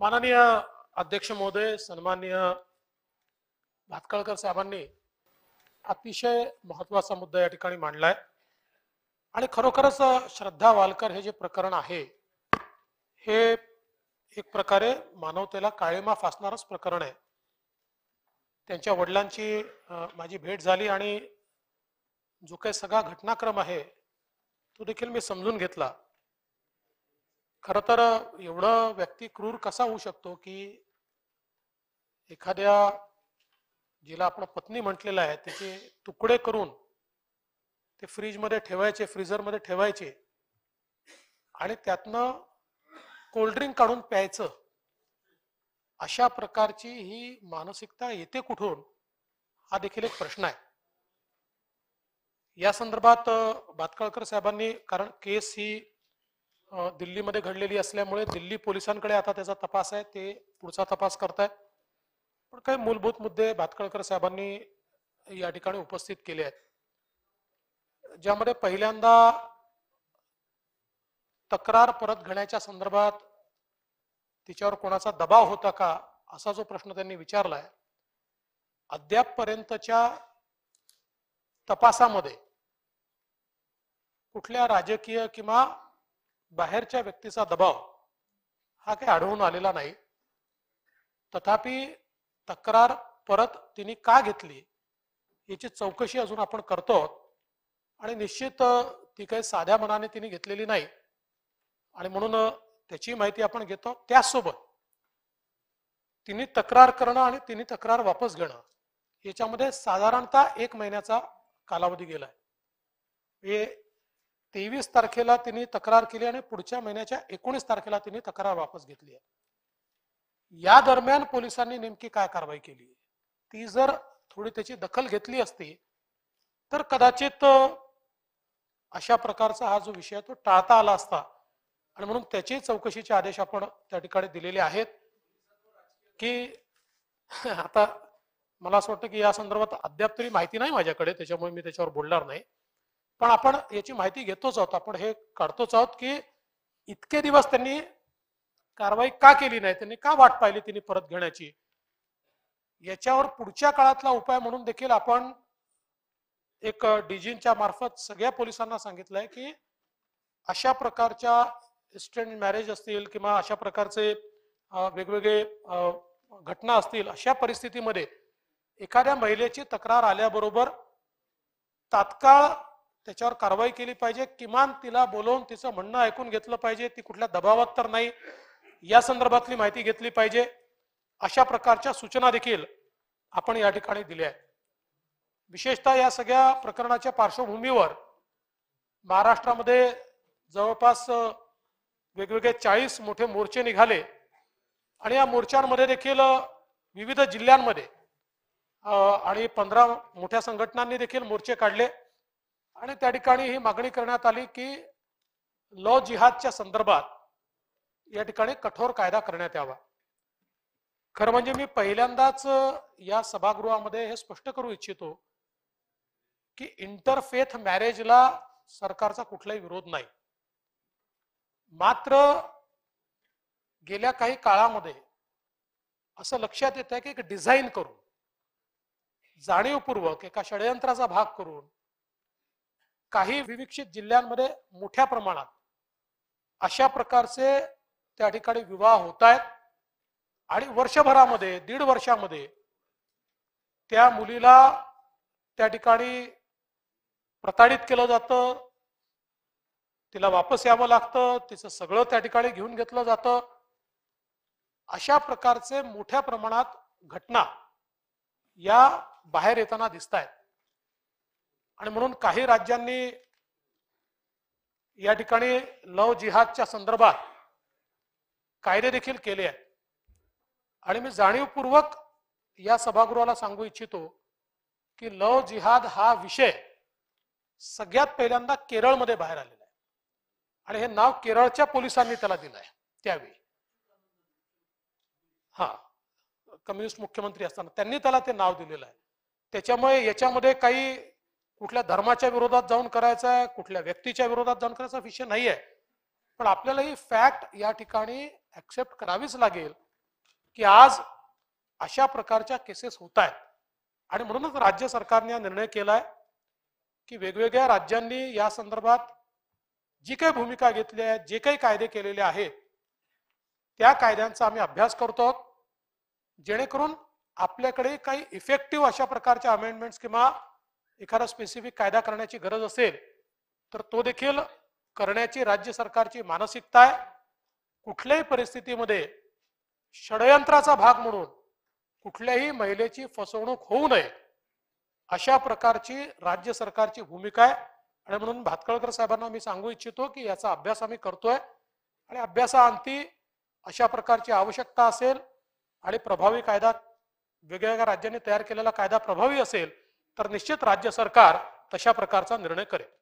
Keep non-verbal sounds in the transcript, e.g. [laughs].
माननीय अध्यक्ष महोदय सन्माननीय भातकळकर साहेबांनी अतिशय महत्वाचा मुद्दा या ठिकाणी मांडलाय आणि खरोखरच श्रद्धा वालकर हे जे प्रकरण आहे हे एक प्रकारे मानवतेला काळेमा फासणारच प्रकरण आहे त्यांच्या वडिलांची माझी भेट झाली आणि जो काही सगळा घटनाक्रम आहे तो देखील मी समजून घेतला खर तर एवढं व्यक्ती क्रूर कसा होऊ शकतो की एखाद्या जिला आपण पत्नी म्हटलेला आहे त्याचे तुकडे करून ते फ्रीजमध्ये ठेवायचे फ्रीजर मध्ये ठेवायचे आणि त्यातनं कोल्ड्रिंक काढून प्यायचं अशा प्रकारची ही मानसिकता येते कुठून हा देखील एक प्रश्न आहे या संदर्भात भातकळकर साहेबांनी कारण केस ही दिल्लीमध्ये घडलेली असल्यामुळे दिल्ली पोलिसांकडे आता त्याचा तपास आहे ते पुढचा तपास आहेत पण काही मूलभूत मुद्दे भातकळकर साहेबांनी या ठिकाणी उपस्थित केले आहेत ज्यामध्ये पहिल्यांदा तक्रार परत घेण्याच्या संदर्भात तिच्यावर कोणाचा दबाव होता का असा जो प्रश्न त्यांनी विचारलाय अद्यापपर्यंतच्या तपासामध्ये कुठल्या राजकीय किंवा बाहेरच्या व्यक्तीचा दबाव हा काही आढळून आलेला नाही तथापि तक्रार परत तिने का घेतली याची चौकशी अजून आपण करतो आणि निश्चित ती काही साध्या मनाने तिने घेतलेली नाही आणि म्हणून त्याची माहिती आपण घेतो त्याचसोबत तिने तक्रार करणं आणि तिने तक्रार वापस घेणं याच्यामध्ये साधारणतः एक महिन्याचा कालावधी गेलाय हे तेवीस तारखेला तिने तक्रार केली आणि पुढच्या महिन्याच्या एकोणीस तारखेला तिने तक्रार वापस घेतली आहे या दरम्यान पोलिसांनी नेमकी काय कारवाई केली ती जर थोडी त्याची दखल घेतली असती तर कदाचित अशा प्रकारचा हा जो विषय तो टाळता आला असता आणि म्हणून त्याचे चौकशीचे आदेश आपण त्या ठिकाणी दिलेले आहेत की [laughs] आता मला असं वाटतं की या संदर्भात अद्याप तरी माहिती नाही माझ्याकडे त्याच्यामुळे मी त्याच्यावर बोलणार नाही पण आपण याची माहिती घेतोच आहोत आपण हे काढतोच आहोत की इतके दिवस त्यांनी कारवाई का केली नाही त्यांनी का वाट पाहिली त्यांनी परत घेण्याची याच्यावर पुढच्या काळातला उपाय म्हणून देखील आपण एक डीजींच्या मार्फत सगळ्या पोलिसांना सांगितलंय की अशा प्रकारच्या इस्टंट मॅरेज असतील किंवा अशा प्रकारचे वेगवेगळे घटना असतील अशा परिस्थितीमध्ये एखाद्या महिलेची तक्रार आल्याबरोबर तात्काळ त्याच्यावर कारवाई केली पाहिजे किमान तिला बोलवून तिचं म्हणणं ऐकून घेतलं पाहिजे ती कुठल्या दबावात तर नाही या संदर्भातली माहिती घेतली पाहिजे अशा प्रकारच्या सूचना देखील आपण या ठिकाणी दिल्या आहेत विशेषतः या सगळ्या प्रकरणाच्या पार्श्वभूमीवर महाराष्ट्रामध्ये जवळपास वेगवेगळे चाळीस मोठे मोर्चे निघाले आणि या मोर्चांमध्ये देखील विविध जिल्ह्यांमध्ये आणि पंधरा मोठ्या संघटनांनी देखील मोर्चे काढले आणि त्या ठिकाणी ही मागणी करण्यात आली की लॉ जिहादच्या संदर्भात या ठिकाणी कठोर कायदा करण्यात यावा खरं म्हणजे मी पहिल्यांदाच या सभागृहामध्ये हे स्पष्ट करू इच्छितो की इंटरफेथ मॅरेजला सरकारचा कुठलाही विरोध नाही मात्र गेल्या काही काळामध्ये असं लक्षात येत आहे की एक डिझाईन करून जाणीवपूर्वक एका षडयंत्राचा भाग करून काही विविक्षित जिल्ह्यांमध्ये मोठ्या प्रमाणात अशा प्रकारचे त्या ठिकाणी विवाह होत आहेत आणि वर्षभरामध्ये दीड वर्षामध्ये त्या मुलीला त्या ठिकाणी प्रताडित केलं जातं तिला वापस यावं लागतं तिचं सगळं त्या ठिकाणी घेऊन घेतलं जातं अशा प्रकारचे मोठ्या प्रमाणात घटना या बाहेर येताना दिसत आहेत आणि म्हणून काही राज्यांनी या ठिकाणी लव जिहादच्या संदर्भात कायदे देखील केले आहेत आणि मी जाणीवपूर्वक या सभागृहाला सांगू इच्छितो की लव जिहाद हा विषय सगळ्यात पहिल्यांदा केरळमध्ये बाहेर आलेला आहे आणि हे नाव केरळच्या पोलिसांनी त्याला दिलं आहे त्यावेळी हा कम्युनिस्ट मुख्यमंत्री असताना त्यांनी त्याला ते नाव दिलेलं आहे त्याच्यामुळे याच्यामध्ये काही कुठल्या धर्माच्या विरोधात जाऊन करायचं आहे कुठल्या व्यक्तीच्या विरोधात जाऊन करायचा विषय नाही आहे पण आपल्याला ही फॅक्ट या ठिकाणी ऍक्सेप्ट करावीच लागेल की आज अशा प्रकारच्या केसेस होत आहेत आणि म्हणूनच राज्य सरकारने हा निर्णय केलाय की वेगवेगळ्या राज्यांनी या संदर्भात जी काही भूमिका घेतली आहे जे काही कायदे केलेले आहेत त्या कायद्यांचा आम्ही अभ्यास करतो जेणेकरून आपल्याकडे काही इफेक्टिव्ह अशा प्रकारच्या अमेंडमेंट्स किंवा एखादा स्पेसिफिक कायदा करण्याची गरज असेल तर तो देखील करण्याची राज्य सरकारची मानसिकता आहे कुठल्याही परिस्थितीमध्ये षडयंत्राचा भाग म्हणून कुठल्याही महिलेची फसवणूक होऊ नये अशा प्रकारची राज्य सरकारची भूमिका आहे आणि म्हणून भातकळकर साहेबांना मी सांगू इच्छितो की याचा अभ्यास आम्ही करतोय आणि अभ्यासाअंती अशा प्रकारची आवश्यकता असेल आणि प्रभावी कायदा वेगवेगळ्या राज्यांनी तयार केलेला कायदा प्रभावी असेल तर निश्चित राज्य सरकार तशा प्रकारचा निर्णय करेल